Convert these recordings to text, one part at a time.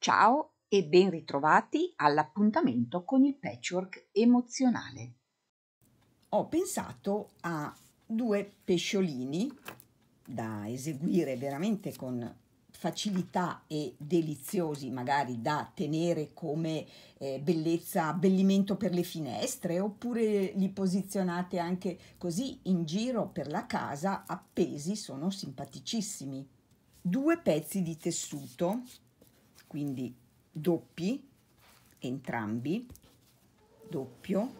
Ciao e ben ritrovati all'appuntamento con il patchwork emozionale. Ho pensato a due pesciolini da eseguire veramente con facilità e deliziosi magari da tenere come eh, bellezza abbellimento per le finestre oppure li posizionate anche così in giro per la casa appesi sono simpaticissimi due pezzi di tessuto quindi doppi entrambi, doppio,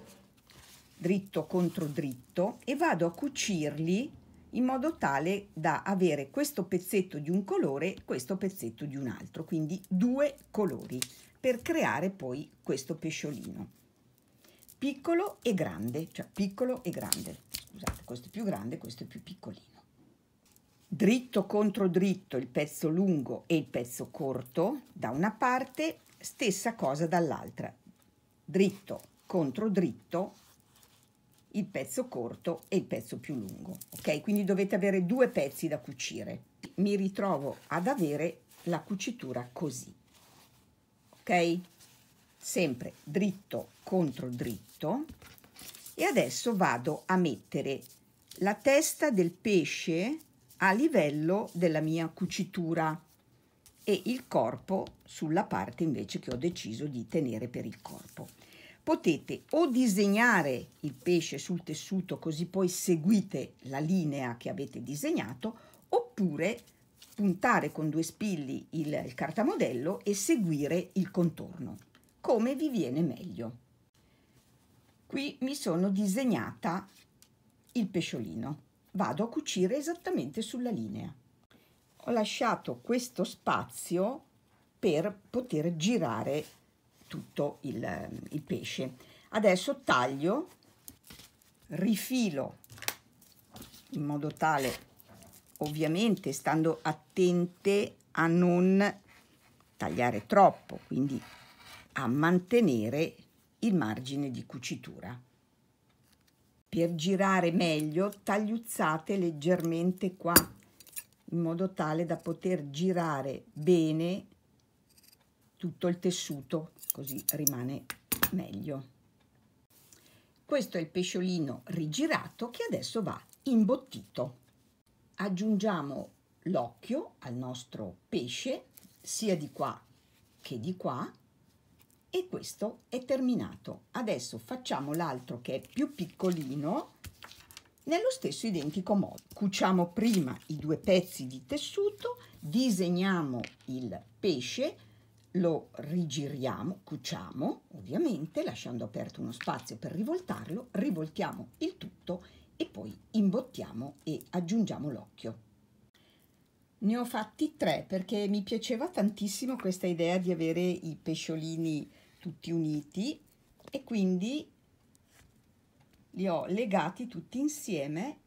dritto contro dritto e vado a cucirli in modo tale da avere questo pezzetto di un colore e questo pezzetto di un altro, quindi due colori per creare poi questo pesciolino piccolo e grande, cioè piccolo e grande, scusate, questo è più grande, questo è più piccolino dritto contro dritto il pezzo lungo e il pezzo corto da una parte, stessa cosa dall'altra. Dritto contro dritto il pezzo corto e il pezzo più lungo. Ok? Quindi dovete avere due pezzi da cucire. Mi ritrovo ad avere la cucitura così. Ok? Sempre dritto contro dritto e adesso vado a mettere la testa del pesce a livello della mia cucitura e il corpo sulla parte invece che ho deciso di tenere per il corpo. Potete o disegnare il pesce sul tessuto così poi seguite la linea che avete disegnato oppure puntare con due spilli il, il cartamodello e seguire il contorno come vi viene meglio. Qui mi sono disegnata il pesciolino vado a cucire esattamente sulla linea. Ho lasciato questo spazio per poter girare tutto il, il pesce. Adesso taglio, rifilo in modo tale ovviamente stando attente a non tagliare troppo, quindi a mantenere il margine di cucitura per girare meglio tagliuzzate leggermente qua in modo tale da poter girare bene tutto il tessuto così rimane meglio questo è il pesciolino rigirato che adesso va imbottito aggiungiamo l'occhio al nostro pesce sia di qua che di qua e questo è terminato adesso facciamo l'altro che è più piccolino nello stesso identico modo cuciamo prima i due pezzi di tessuto disegniamo il pesce lo rigiriamo cuciamo ovviamente lasciando aperto uno spazio per rivoltarlo rivoltiamo il tutto e poi imbottiamo e aggiungiamo l'occhio ne ho fatti tre perché mi piaceva tantissimo questa idea di avere i pesciolini tutti uniti e quindi li ho legati tutti insieme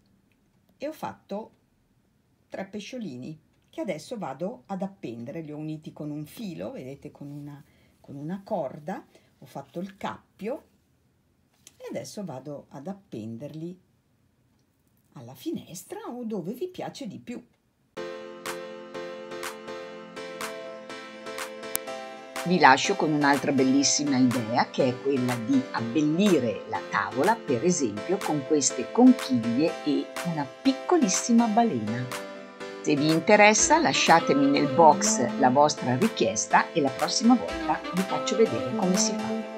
e ho fatto tre pesciolini che adesso vado ad appendere li ho uniti con un filo vedete con una con una corda ho fatto il cappio e adesso vado ad appenderli alla finestra o dove vi piace di più vi lascio con un'altra bellissima idea che è quella di abbellire la tavola per esempio con queste conchiglie e una piccolissima balena. Se vi interessa lasciatemi nel box la vostra richiesta e la prossima volta vi faccio vedere come si fa.